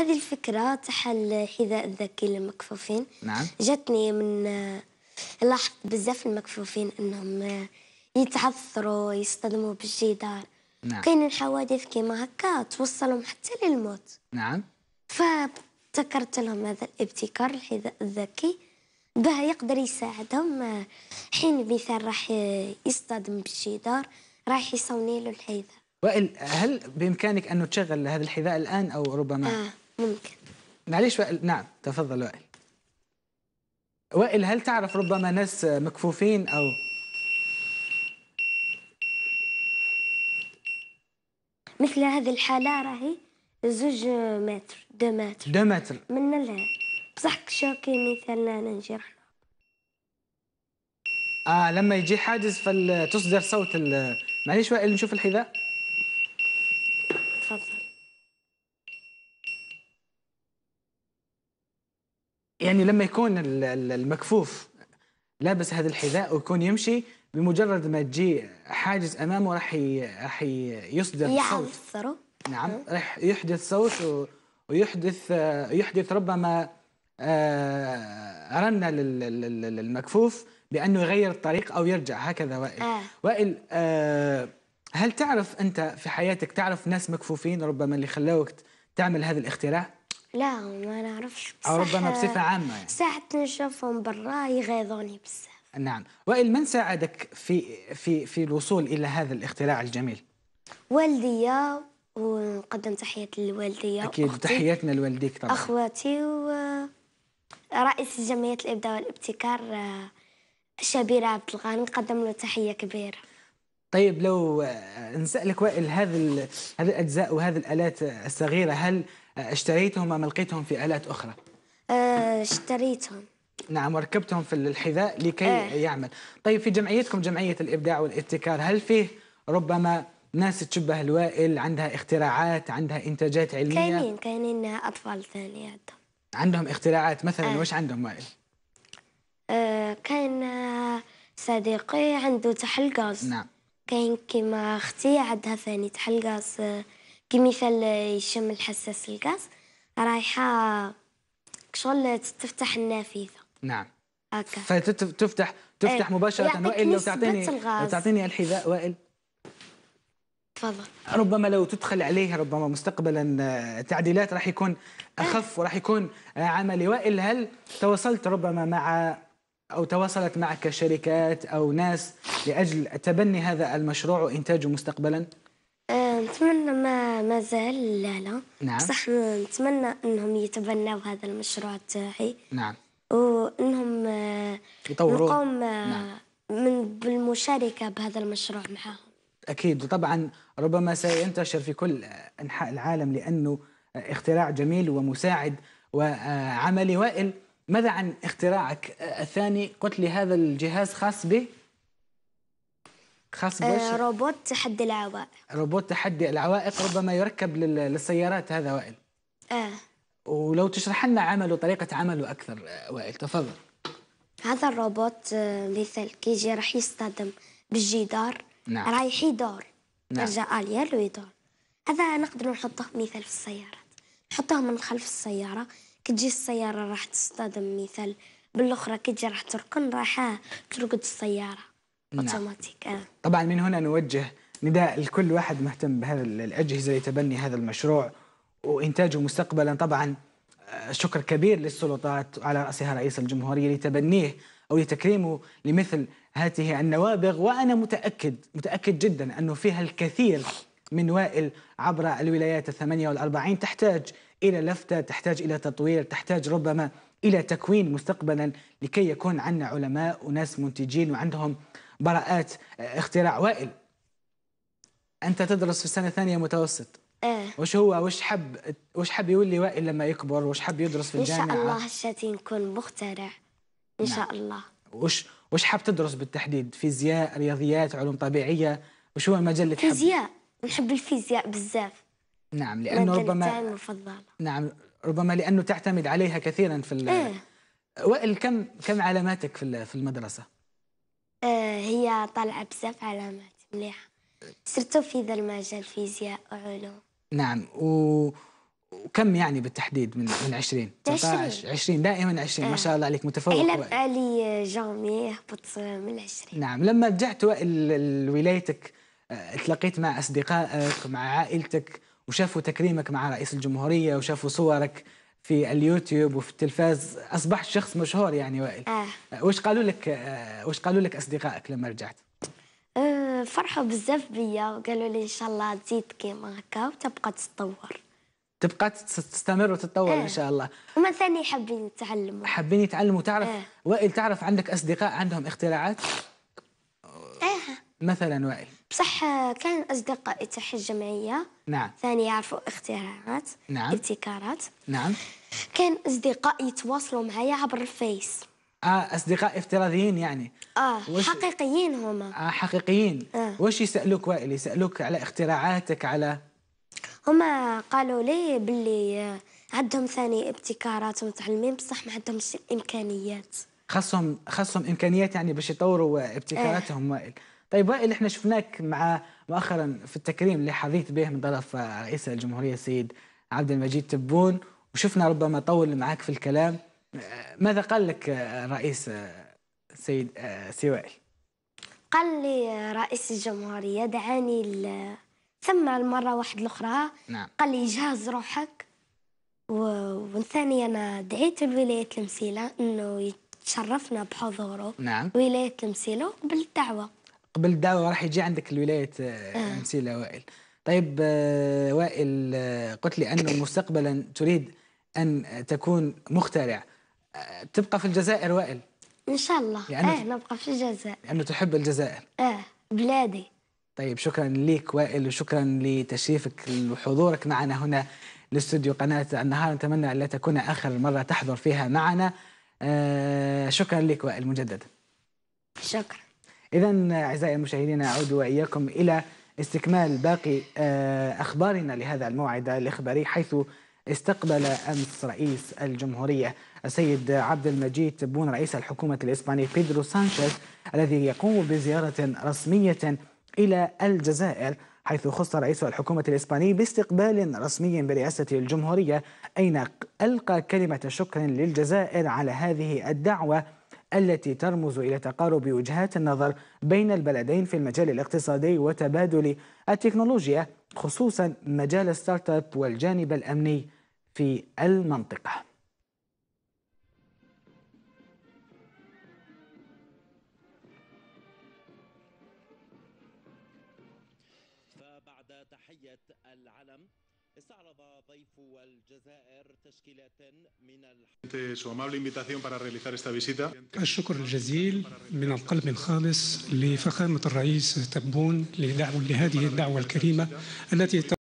هذه الفكرة تاع الحذاء الذكي للمكفوفين نعم جاتني من لاحظت بزاف المكفوفين انهم يتعثروا يصطدموا بالجدار نعم كاينين حوادث كيما هكا توصلهم حتى للموت نعم فابتكرت لهم هذا الابتكار الحذاء الذكي باه يقدر يساعدهم حين مثال راح يصطدم بالجدار راح يصوني له الحذاء وائل هل بامكانك ان تشغل هذا الحذاء الان او ربما آه. ممكن معلش وائل نعم تفضل وائل وائل هل تعرف ربما ناس مكفوفين أو مثل هذه الحالة راهي زوج متر دو متر دو متر من لها بصح شوكي مثالنا أنا آه لما يجي حاجز فتصدر صوت معليش وائل نشوف الحذاء يعني لما يكون المكفوف لابس هذا الحذاء ويكون يمشي بمجرد ما تجي حاجز امامه راح راح يصدر صوت نعم راح يحدث صوت ويحدث يحدث ربما آه، رنة للمكفوف بأنه يغير الطريق أو يرجع هكذا وائل آه. وائل آه، هل تعرف أنت في حياتك تعرف ناس مكفوفين ربما اللي خلاوك تعمل هذا الاختراع؟ لا ما نعرفش ربما بصفة عامة يعني. ساعة نشوفهم برا يغيظوني بزاف نعم وائل من ساعدك في في في الوصول إلى هذا الاختراع الجميل؟ والديا ونقدم تحية للوالدية أكيد تحياتنا لوالديك طبعا أخواتي ورئيس جمعية الإبداع والابتكار شبير عبد الغني نقدم له تحية كبيرة طيب لو آه، نسألك وائل هذا هذه الأجزاء وهذه الآلات آه، الصغيرة هل اشتريتهم أم ألقيتهم في آلات أخرى؟ آه، اشتريتهم نعم وركبتهم في الحذاء لكي اه. يعمل طيب في جمعيتكم جمعية الإبداع والابتكار هل فيه ربما ناس تشبه الوائل عندها اختراعات عندها إنتاجات علمية كاينين كاينين أطفال ثانية عندهم عندهم اختراعات مثلا اه. وش عندهم وائل؟ اه كاين آه، صديقي عنده تحلقاص نعم كاين كيما اختي عندها ثاني تحلقاص كمثال يشم الحساس الغاز رايحه شغل تفتح النافذه نعم هكا فتفتح تفتح ايه. مباشره وائل لو تعطيني لو تعطيني الحذاء وائل تفضل ربما لو تدخل عليه ربما مستقبلا آه، تعديلات راح يكون إيه. اخف وراح يكون آه، عملي وائل هل تواصلت ربما مع او تواصلت معك شركات او ناس لاجل تبني هذا المشروع وانتاجه مستقبلا؟ نتمنى ما مازال لا لا نعم صح نتمنى انهم يتبنوا هذا المشروع تاعي نعم وانهم يطوروا نعم. من بالمشاركه بهذا المشروع معهم اكيد وطبعا ربما سينتشر في كل انحاء العالم لانه اختراع جميل ومساعد وعملي وائل ماذا عن اختراعك الثاني قلت لي هذا الجهاز خاص به خاص آه، بوش آه روبوت تحدي العوائق روبوت تحدي العوائق ربما يركب للسيارات هذا وائل اه ولو تشرح لنا عمله طريقة عمله أكثر آه، وائل تفضل هذا الروبوت آه، مثل كيجي راح يصطدم بالجدار نعم رايح يدور نعم يرجع آليال ويدور هذا نقدر نحطه مثال في السيارات نحطه من خلف السيارة كتجي السيارة راح تصطدم مثال بالأخرى كتجي راح تركن راح ترقد السيارة اوتوماتيك نعم. آه. طبعا من هنا نوجه نداء لكل واحد مهتم بهذا الاجهزه لتبني هذا المشروع وانتاجه مستقبلا طبعا آه، شكر كبير للسلطات على راسها رئيس الجمهوريه لتبنيه او لتكريمه لمثل هذه النوابغ وانا متاكد متاكد جدا انه فيها الكثير من وائل عبر الولايات ال 48 تحتاج إلى لفتة تحتاج إلى تطوير تحتاج ربما إلى تكوين مستقبلا لكي يكون عندنا علماء وناس منتجين وعندهم براءات آه، اختراع وائل انت تدرس في سنه ثانيه متوسط ايه وش هو وش حب وش حب يولي وائل لما يكبر وش حب يدرس في الجامعه ان شاء الله الشتي نكون مخترع ان نعم. شاء الله وش وش حاب تدرس بالتحديد فيزياء رياضيات علوم طبيعيه وش هو المجال اللي فيزياء نحب الفيزياء بزاف نعم لانه ربما مفضلة. نعم ربما لانه تعتمد عليها كثيرا في ال... إيه؟ وائل كم كم علاماتك في في المدرسه آه، هي طالعة بزاف علامات مليحة سرتو في ذا المجال فيزياء وعلوم نعم و... وكم يعني بالتحديد من من 20 19 20 دائما 20 آه. ما شاء الله عليك متفوق علم علي جامي هبط من 20 نعم لما رجعت لولايتك آه، تلاقيت مع اصدقائك مع عائلتك وشافوا تكريمك مع رئيس الجمهوريه وشافوا صورك في اليوتيوب وفي التلفاز اصبحت شخص مشهور يعني وائل آه. وش قالوا لك آه، وش قالوا لك اصدقائك لما رجعت آه، فرحوا بزاف بيا وقالوا لي ان شاء الله تزيد كيما هكا وتبقى تتطور تبقى تستمر وتتطور آه. ان شاء الله وما ثاني حابين يتعلموا حابين يتعلموا تعرف آه. وائل تعرف عندك اصدقاء عندهم اختراعات مثلا وائل بصح كان اصدقائي تحت الجمعيه نعم ثاني يعرفوا اختراعات نعم ابتكارات نعم كان اصدقاء يتواصلوا معايا عبر الفيس اه اصدقاء افتراضيين يعني اه وش... حقيقيين هما اه حقيقيين آه. واش يسالوك وائل يسالوك على اختراعاتك على هما قالوا لي باللي آه، عندهم ثاني ابتكارات ومتعلمين بصح ما عندهمش الامكانيات خاصهم خاصهم امكانيات يعني باش يطوروا آه، ابتكاراتهم آه. وائل طيب وائل احنا شفناك مع مؤخرا في التكريم اللي حظيت به من طرف رئيس الجمهوريه السيد عبد المجيد تبون وشفنا ربما طول معك في الكلام ماذا قال لك الرئيس سيد سوائل قال لي رئيس الجمهورية دعاني ثم المرة واحد الأخرى نعم. قال لي جهز روحك وثانيا أنا دعيت لولاية المسيلة أنه يتشرفنا بحضوره نعم. ولاية المسيلة وقبل الدعوة قبل الدعوه راح يجي عندك الولايه آه،, آه. طيب، آه. وائل طيب آه، وائل قلت لي انه مستقبلا تريد ان تكون مخترع تبقى في الجزائر وائل ان شاء الله يعني اه نبقى في الجزائر لانه تحب الجزائر اه بلادي طيب شكرا ليك وائل وشكرا لتشريفك وحضورك معنا هنا لاستوديو قناه النهار نتمنى لا تكون اخر مره تحضر فيها معنا آه شكرا لك وائل مجددا شكرا إذا أعزائي المشاهدين أعود وإياكم إلى استكمال باقي آه، أخبارنا لهذا الموعد الإخباري حيث استقبل أمس رئيس الجمهورية السيد عبد المجيد تبون رئيس الحكومة الإسبانية بيدرو سانشيز الذي يقوم بزيارة رسمية إلى الجزائر حيث خص رئيس الحكومة الإسباني باستقبال رسمي برئاسة الجمهورية أين ألقى كلمة شكر للجزائر على هذه الدعوة التي ترمز إلى تقارب وجهات النظر بين البلدين في المجال الاقتصادي وتبادل التكنولوجيا خصوصا مجال الستارت اب والجانب الأمني في المنطقة فبعد تحية العلم استعرض ضيف الجزائر تشكيلات من الشكر الجزيل من القلب الخالص لفخامة الرئيس تبون لهذه الدعوة الكريمة التي